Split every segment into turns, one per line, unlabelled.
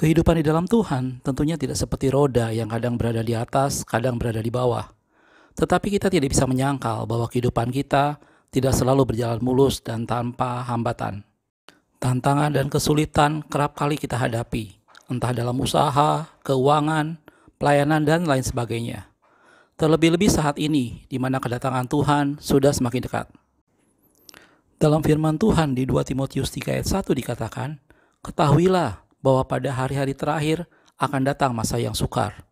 Kehidupan di dalam Tuhan tentunya tidak seperti roda yang kadang berada di atas, kadang berada di bawah. Tetapi kita tidak bisa menyangkal bahwa kehidupan kita tidak selalu berjalan mulus dan tanpa hambatan. Tantangan dan kesulitan kerap kali kita hadapi, entah dalam usaha, keuangan, pelayanan, dan lain sebagainya. Terlebih-lebih saat ini, di mana kedatangan Tuhan sudah semakin dekat. Dalam firman Tuhan di 2 Timotius 3 ayat 1 dikatakan, Ketahuilah bahwa pada hari-hari terakhir akan datang masa yang sukar.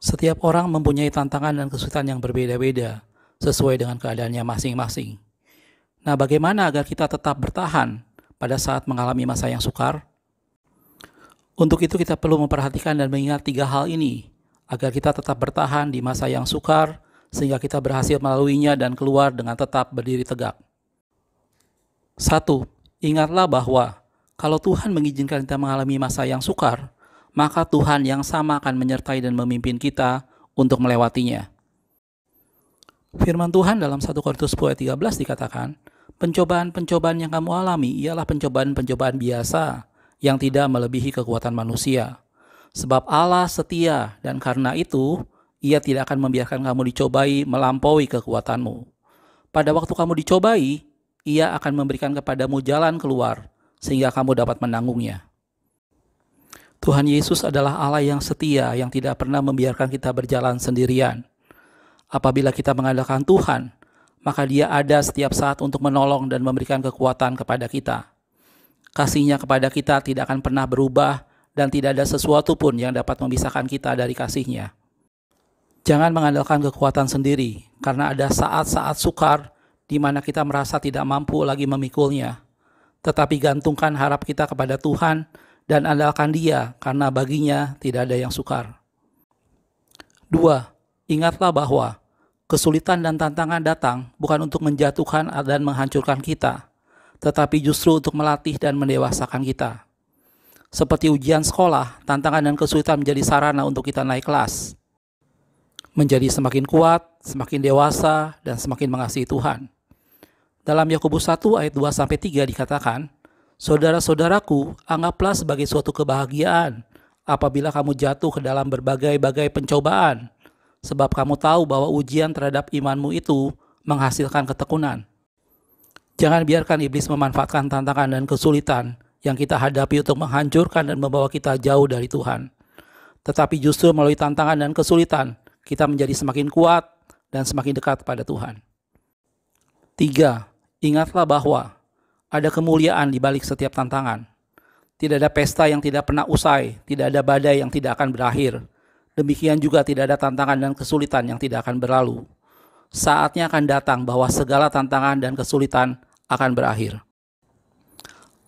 Setiap orang mempunyai tantangan dan kesulitan yang berbeda-beda sesuai dengan keadaannya masing-masing. Nah, bagaimana agar kita tetap bertahan pada saat mengalami masa yang sukar? Untuk itu kita perlu memperhatikan dan mengingat tiga hal ini agar kita tetap bertahan di masa yang sukar sehingga kita berhasil melaluinya dan keluar dengan tetap berdiri tegak. Satu, ingatlah bahwa kalau Tuhan mengizinkan kita mengalami masa yang sukar, maka Tuhan yang sama akan menyertai dan memimpin kita untuk melewatinya. Firman Tuhan dalam 1 Korintus 10 ayat 13 dikatakan, pencobaan-pencobaan yang kamu alami ialah pencobaan-pencobaan biasa yang tidak melebihi kekuatan manusia. Sebab Allah setia dan karena itu ia tidak akan membiarkan kamu dicobai melampaui kekuatanmu. Pada waktu kamu dicobai, ia akan memberikan kepadamu jalan keluar sehingga kamu dapat menanggungnya. Tuhan Yesus adalah Allah yang setia, yang tidak pernah membiarkan kita berjalan sendirian. Apabila kita mengandalkan Tuhan, maka Dia ada setiap saat untuk menolong dan memberikan kekuatan kepada kita. Kasihnya kepada kita tidak akan pernah berubah dan tidak ada sesuatu pun yang dapat memisahkan kita dari kasihnya. Jangan mengandalkan kekuatan sendiri, karena ada saat-saat sukar di mana kita merasa tidak mampu lagi memikulnya tetapi gantungkan harap kita kepada Tuhan dan andalkan Dia, karena baginya tidak ada yang sukar. Dua, Ingatlah bahwa kesulitan dan tantangan datang bukan untuk menjatuhkan dan menghancurkan kita, tetapi justru untuk melatih dan mendewasakan kita. Seperti ujian sekolah, tantangan dan kesulitan menjadi sarana untuk kita naik kelas, menjadi semakin kuat, semakin dewasa, dan semakin mengasihi Tuhan. Dalam Yakobus 1 ayat 2 sampai 3 dikatakan, "Saudara-saudaraku, anggaplah sebagai suatu kebahagiaan apabila kamu jatuh ke dalam berbagai-bagai pencobaan, sebab kamu tahu bahwa ujian terhadap imanmu itu menghasilkan ketekunan." Jangan biarkan iblis memanfaatkan tantangan dan kesulitan yang kita hadapi untuk menghancurkan dan membawa kita jauh dari Tuhan. Tetapi justru melalui tantangan dan kesulitan, kita menjadi semakin kuat dan semakin dekat pada Tuhan. Tiga, Ingatlah bahwa ada kemuliaan di balik setiap tantangan. Tidak ada pesta yang tidak pernah usai, tidak ada badai yang tidak akan berakhir. Demikian juga tidak ada tantangan dan kesulitan yang tidak akan berlalu. Saatnya akan datang bahwa segala tantangan dan kesulitan akan berakhir.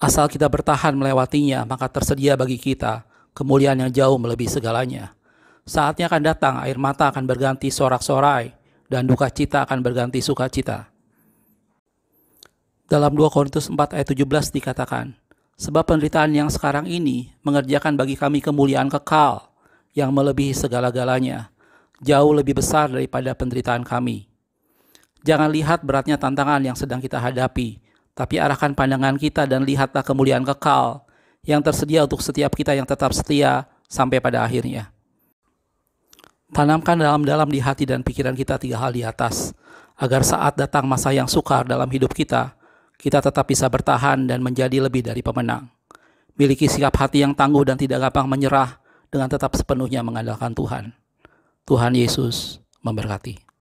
Asal kita bertahan melewatinya, maka tersedia bagi kita kemuliaan yang jauh melebihi segalanya. Saatnya akan datang, air mata akan berganti sorak-sorai, dan duka cita akan berganti sukacita. Dalam 2 Korintus 4 ayat 17 dikatakan, Sebab penderitaan yang sekarang ini mengerjakan bagi kami kemuliaan kekal yang melebihi segala-galanya, jauh lebih besar daripada penderitaan kami. Jangan lihat beratnya tantangan yang sedang kita hadapi, tapi arahkan pandangan kita dan lihatlah kemuliaan kekal yang tersedia untuk setiap kita yang tetap setia sampai pada akhirnya. Tanamkan dalam-dalam di hati dan pikiran kita tiga hal di atas, agar saat datang masa yang sukar dalam hidup kita, kita tetap bisa bertahan dan menjadi lebih dari pemenang. Miliki sikap hati yang tangguh dan tidak gampang menyerah dengan tetap sepenuhnya mengandalkan Tuhan. Tuhan Yesus memberkati.